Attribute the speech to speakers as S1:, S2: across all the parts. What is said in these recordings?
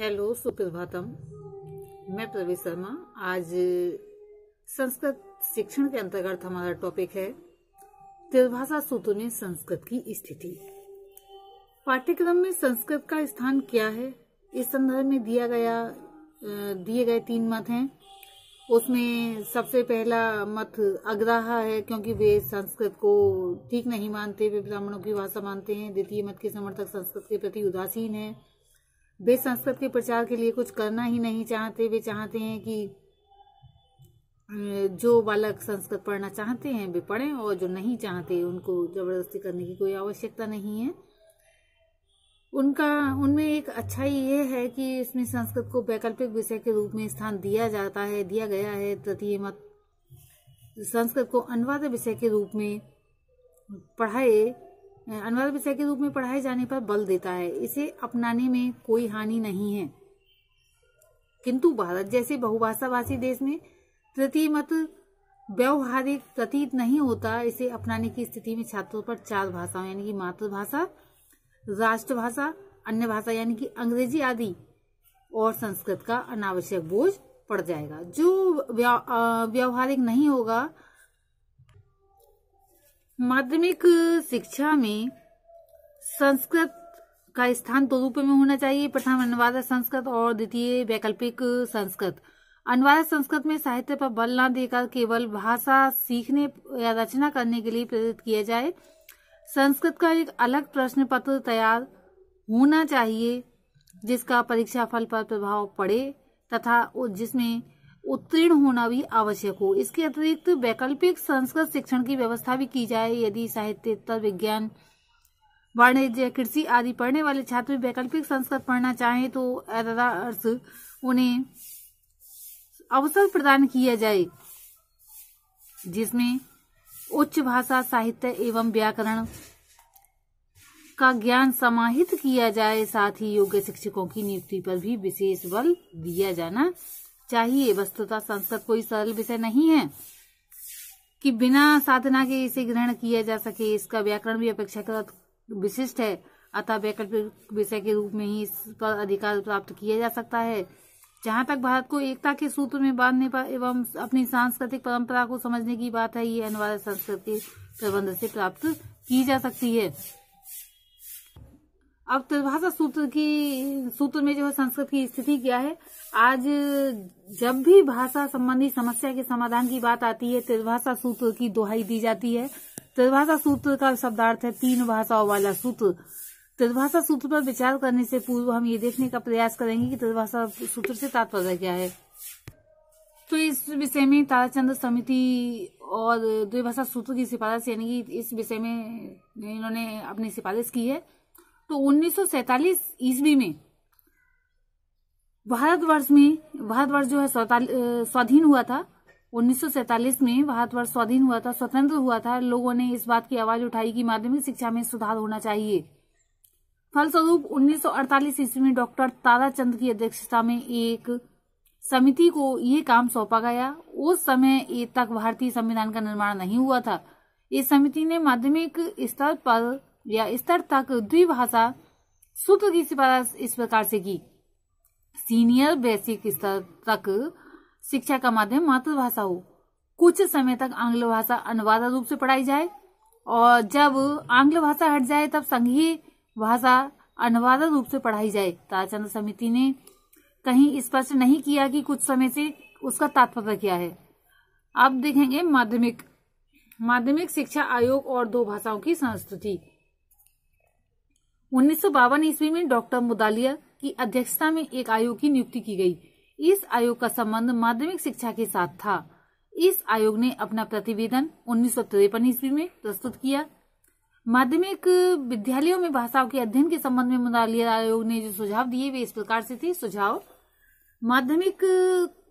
S1: hello Suprabhatam मैं प्रवीण शर्मा आज संस्कृत शिक्षण के अंतर्गत हमारा टॉपिक है त्रिभाषा सूत्र में संस्कृत की स्थिति पाठ्यक्रम में संस्कृत का स्थान क्या है इस संदर्भ में दिया गया दिए गए तीन मत हैं उसमें सबसे पहला मत अग्राहा है क्योंकि वे संस्कृत को ठीक नहीं मानते वे ब्राह्मणों की भाषा मानते हैं द्वितीय मत के समर्थक संस्कृत के प्रति उदासीन है वे संस्कृत के प्रचार के लिए कुछ करना ही नहीं चाहते वे चाहते हैं कि जो बालक संस्कृत पढ़ना चाहते हैं वे पढ़ें और जो नहीं चाहते उनको जबरदस्ती करने की कोई आवश्यकता नहीं है उनका उनमें एक अच्छाई ये है कि इसमें संस्कृत को वैकल्पिक विषय के रूप में स्थान दिया जाता है दिया गया है तृतीय मत संस्कृत को अनिवार्य विषय के रूप में पढ़ाए अनिवार्य विषय के रूप में पढ़ाए जाने पर बल देता है इसे अपनाने में कोई हानि नहीं है किंतु भारत जैसे बहुभाषावासी देश में तृतीय मत व्यवहारिक प्रतीत नहीं होता इसे अपनाने की स्थिति में छात्रों पर चार भाषाओं यानी कि मातृभाषा राष्ट्रभाषा अन्य भाषा यानी कि अंग्रेजी आदि और संस्कृत का अनावश्यक बोझ पड़ जाएगा जो व्यवहारिक नहीं होगा माध्यमिक शिक्षा में संस्कृत का स्थान दो तो रूप में होना चाहिए प्रथम अनुवाद संस्कृत और द्वितीय वैकल्पिक संस्कृत अनुवाद संस्कृत में साहित्य पर बल न देकर केवल भाषा सीखने या रचना करने के लिए प्रेरित किया जाए संस्कृत का एक अलग प्रश्न पत्र तैयार होना चाहिए जिसका परीक्षा फल पर प्रभाव पड़े तथा जिसमें उत्तीर्ण होना भी आवश्यक हो इसके अतिरिक्त वैकल्पिक संस्कृत शिक्षण की व्यवस्था भी की जाए यदि साहित्य विज्ञान वाणिज्य कृषि आदि पढ़ने वाले छात्र वैकल्पिक संस्कृत पढ़ना चाहें तो अर्थ उन्हें अवसर प्रदान किया जाए जिसमें उच्च भाषा साहित्य एवं व्याकरण का ज्ञान समाहित किया जाए साथ ही योग्य शिक्षकों की नियुक्ति पर भी विशेष बल दिया जाना चाहिए वस्तुता संस्कृत कोई सरल विषय नहीं है कि बिना साधना के इसे ग्रहण किया जा सके इसका व्याकरण भी अपेक्षाकृत विशिष्ट है अतः वैकल्पिक विषय के रूप में ही इस पर अधिकार प्राप्त किया जा सकता है जहाँ तक भारत को एकता के सूत्र में बांधने पर एवं अपनी सांस्कृतिक परंपरा को समझने की बात है ये अनिवार्य संस्कृत के प्रबंध से प्राप्त की जा सकती है अब त्रिभाषा तो सूत्र की सूत्र में जो है संस्कृत की स्थिति क्या है आज जब भी भाषा संबंधी समस्या के समाधान की बात आती है त्रिभाषा सूत्र की दोहाई दी जाती है त्रिभाषा सूत्र का शब्दार्थ है तीन भाषाओं वाला सूत्र त्रिभाषा सूत्र पर विचार करने से पूर्व हम ये देखने का प्रयास करेंगे कि त्रिभाषा सूत्र से तात्पर्य क्या है तो इस विषय में ताराचंद समिति और द्विभाषा सूत्र की सिफारिश यानी कि इस विषय में इन्होंने अपनी सिफारिश की है तो उन्नीस ईस्वी में भारतवर्ष में भारतवर्ष जो है स्वाधीन हुआ था 1947 में भारतवर्ष स्वाधीन हुआ था स्वतंत्र हुआ था लोगों ने इस बात की आवाज उठाई कि माध्यमिक शिक्षा में सुधार होना चाहिए फलस्वरूप 1948 ईस्वी में डॉक्टर ताराचंद की अध्यक्षता में एक समिति को ये काम सौंपा गया उस समय तक भारतीय संविधान का निर्माण नहीं हुआ था इस समिति ने माध्यमिक स्तर पर या स्तर तक द्विभाषा सूत्र की सिफारिश इस प्रकार से की सीनियर बेसिक स्तर तक शिक्षा का माध्यम मातृभाषा हो कुछ समय तक आंग्ल भाषा अनिवार्य रूप से पढ़ाई जाए और जब आंग्ल भाषा हट जाए तब संघीय भाषा अनिवार्य रूप से पढ़ाई जाए ताराचंद समिति ने कहीं स्पष्ट नहीं किया कि कुछ समय से उसका तात्पर्य क्या है अब देखेंगे माध्यमिक माध्यमिक शिक्षा आयोग और दो भाषाओं की संस्कृति उन्नीस ईस्वी में डॉक्टर मुदालिया की अध्यक्षता में एक आयोग की नियुक्ति की गई इस आयोग का संबंध माध्यमिक शिक्षा के साथ था इस आयोग ने अपना प्रतिवेदन उन्नीस ईस्वी में प्रस्तुत किया माध्यमिक विद्यालयों में भाषाओं के अध्ययन के संबंध में मुदालिया आयोग ने जो सुझाव दिए वे इस प्रकार से थे सुझाव माध्यमिक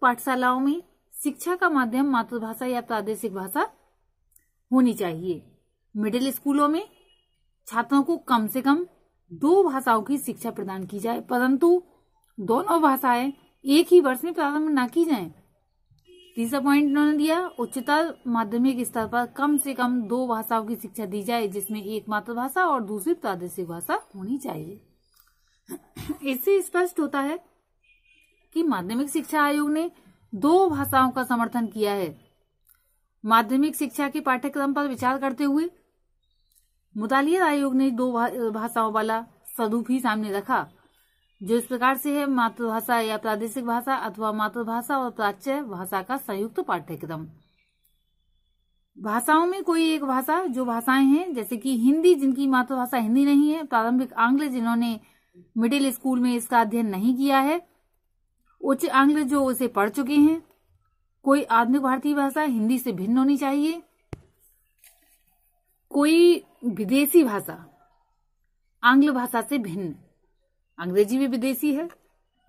S1: पाठशालाओं में शिक्षा का माध्यम मातृभाषा या प्रादेशिक भाषा होनी चाहिए मिडिल स्कूलों में छात्रों को कम से कम दो भाषाओं की शिक्षा प्रदान की जाए परंतु दोनों भाषाएं एक ही वर्ष में प्रारंभ न की जाए तीसरा पॉइंट उन्होंने दिया उच्चतर माध्यमिक स्तर पर कम से कम दो भाषाओं की शिक्षा दी जाए जिसमें एक मातृभाषा और दूसरी प्रादेशिक भाषा होनी चाहिए इससे स्पष्ट होता है कि माध्यमिक शिक्षा आयोग ने दो भाषाओं का समर्थन किया है माध्यमिक शिक्षा के पाठ्यक्रम पर विचार करते हुए मुतालियत आयोग ने दो भाषाओं वाला स्वरूप ही सामने रखा जो इस प्रकार से है मातृभाषा या प्रादेशिक भाषा अथवा मातृभाषा और प्राच्य भाषा का संयुक्त पाठ्यक्रम भाषाओं में कोई एक भाषा जो भाषाएं हैं जैसे कि हिंदी जिनकी मातृभाषा हिंदी नहीं है प्रारंभिक आंग्ल जिन्होंने मिडिल स्कूल में इसका अध्ययन नहीं किया है उच्च आंग्ल जो उसे पढ़ चुके हैं कोई आधुनिक भारतीय भाषा हिंदी से भिन्न होनी चाहिए कोई विदेशी भाषा आंग्ल भाषा से भिन्न अंग्रेजी भी विदेशी है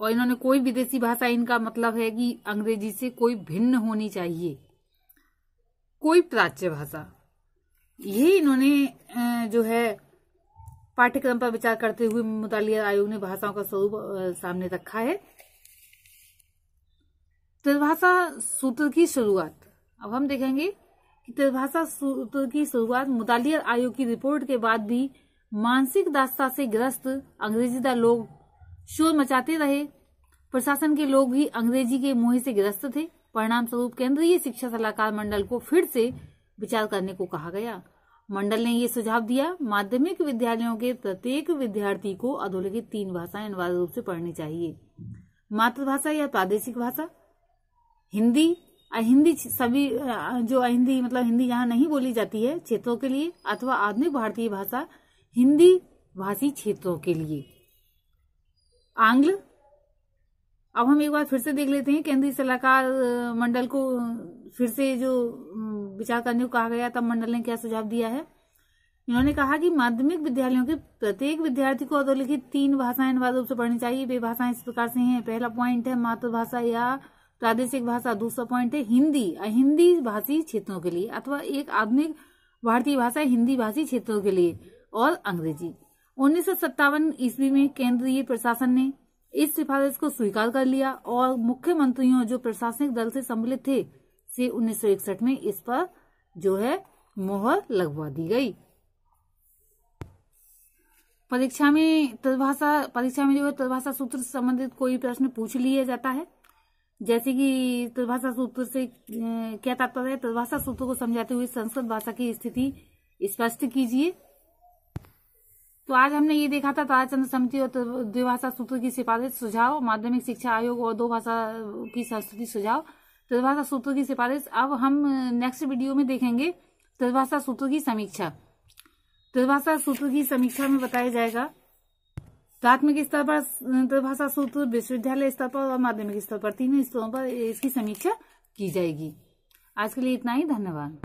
S1: और इन्होंने कोई विदेशी भाषा इनका मतलब है कि अंग्रेजी से कोई भिन्न होनी चाहिए कोई प्राच्य भाषा ये इन्होंने जो है पाठ्यक्रम पर विचार करते हुए मुतालिया आयोग ने भाषाओं का स्वरूप सामने रखा है त्रिभाषा सूत्र की शुरुआत अब हम देखेंगे हितभाषा की शुरुआत मुतालिया आयोग की रिपोर्ट के बाद भी मानसिक दास्ता से ग्रस्त दा लोग शोर मचाते रहे प्रशासन के लोग भी अंग्रेजी के मुहे से ग्रस्त थे परिणाम स्वरूप केंद्रीय शिक्षा सलाहकार मंडल को फिर से विचार करने को कहा गया मंडल ने ये सुझाव दिया माध्यमिक विद्यालयों के प्रत्येक विद्यार्थी को अधोलिखित तीन भाषाएं अनिवार्य रूप से पढ़नी चाहिए मातृभाषा या प्रादेशिक भाषा हिंदी अहिंदी सभी जो अहिंदी मतलब हिंदी यहाँ नहीं बोली जाती है क्षेत्रों के लिए अथवा आधुनिक भारतीय भाषा हिंदी भाषी क्षेत्रों के लिए आंग्ल अब हम एक बार फिर से देख लेते हैं केंद्रीय सलाहकार मंडल को फिर से जो विचार करने को कहा गया तब मंडल ने क्या सुझाव दिया है इन्होंने कहा कि माध्यमिक विद्यालयों के प्रत्येक विद्यार्थी को अधोलिखित तीन भाषाएं अनिवार्य रूप से पढ़नी चाहिए वे भाषाएं इस प्रकार से हैं पहला पॉइंट है मातृभाषा या प्रादेशिक भाषा दूसरा पॉइंट है हिंदी हिंदी भाषी क्षेत्रों के लिए अथवा एक आधुनिक भारतीय भाषा हिंदी भाषी क्षेत्रों के लिए और अंग्रेजी उन्नीस सौ ईस्वी में केंद्रीय प्रशासन ने इस सिफारिश को स्वीकार कर लिया और मुख्यमंत्रियों जो प्रशासनिक दल से सम्मिलित थे से 1961 में इस पर जो है मोहर लगवा दी गई परीक्षा में त्रिभाषा परीक्षा में जो है त्रिभाषा सूत्र से संबंधित कोई प्रश्न पूछ लिया जाता है जैसे कि त्रिभाषा सूत्र से क्या तात्पर्य है त्रिभाषा सूत्र को समझाते हुए संस्कृत भाषा की स्थिति स्पष्ट कीजिए तो आज हमने ये देखा था ताराचंद्र तो समिति और द्विभाषा सूत्र की सिफारिश सुझाव माध्यमिक शिक्षा आयोग और दो भाषा की संस्कृति सुझाव त्रिभाषा सूत्र की सिफारिश अब हम नेक्स्ट वीडियो में देखेंगे त्रिभाषा सूत्र की समीक्षा त्रिभाषा सूत्र की समीक्षा में बताया जाएगा प्राथमिक स्तर पर भाषा सूत्र विश्वविद्यालय स्तर पर और माध्यमिक स्तर पर तीनों स्तरों पर इसकी समीक्षा की जाएगी आज के लिए इतना ही धन्यवाद